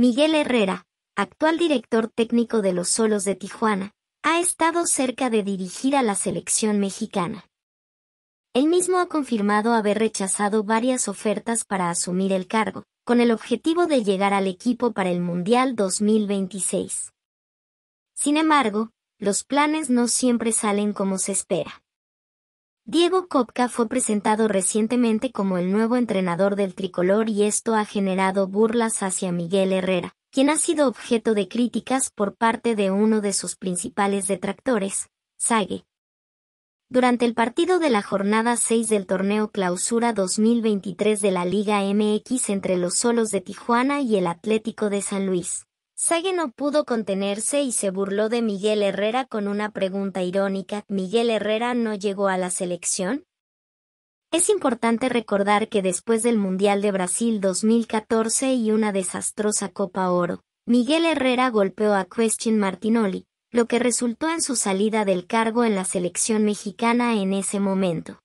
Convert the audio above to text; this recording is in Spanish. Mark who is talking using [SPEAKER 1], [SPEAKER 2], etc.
[SPEAKER 1] Miguel Herrera, actual director técnico de los Solos de Tijuana, ha estado cerca de dirigir a la selección mexicana. Él mismo ha confirmado haber rechazado varias ofertas para asumir el cargo, con el objetivo de llegar al equipo para el Mundial 2026. Sin embargo, los planes no siempre salen como se espera. Diego Kopka fue presentado recientemente como el nuevo entrenador del tricolor y esto ha generado burlas hacia Miguel Herrera, quien ha sido objeto de críticas por parte de uno de sus principales detractores, Sage. Durante el partido de la jornada 6 del torneo Clausura 2023 de la Liga MX entre los Solos de Tijuana y el Atlético de San Luis, Sage no pudo contenerse y se burló de Miguel Herrera con una pregunta irónica. ¿Miguel Herrera no llegó a la selección? Es importante recordar que después del Mundial de Brasil 2014 y una desastrosa Copa Oro, Miguel Herrera golpeó a Christian Martinoli, lo que resultó en su salida del cargo en la selección mexicana en ese momento.